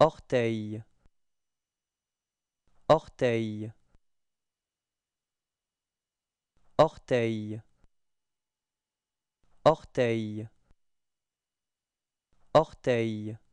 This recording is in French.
orteil orteil orteil orteil orteil